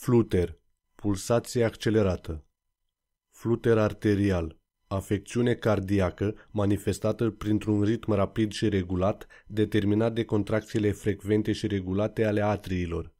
Fluter, pulsație accelerată. Fluter arterial, afecțiune cardiacă manifestată printr-un ritm rapid și regulat, determinat de contracțiile frecvente și regulate ale atriilor.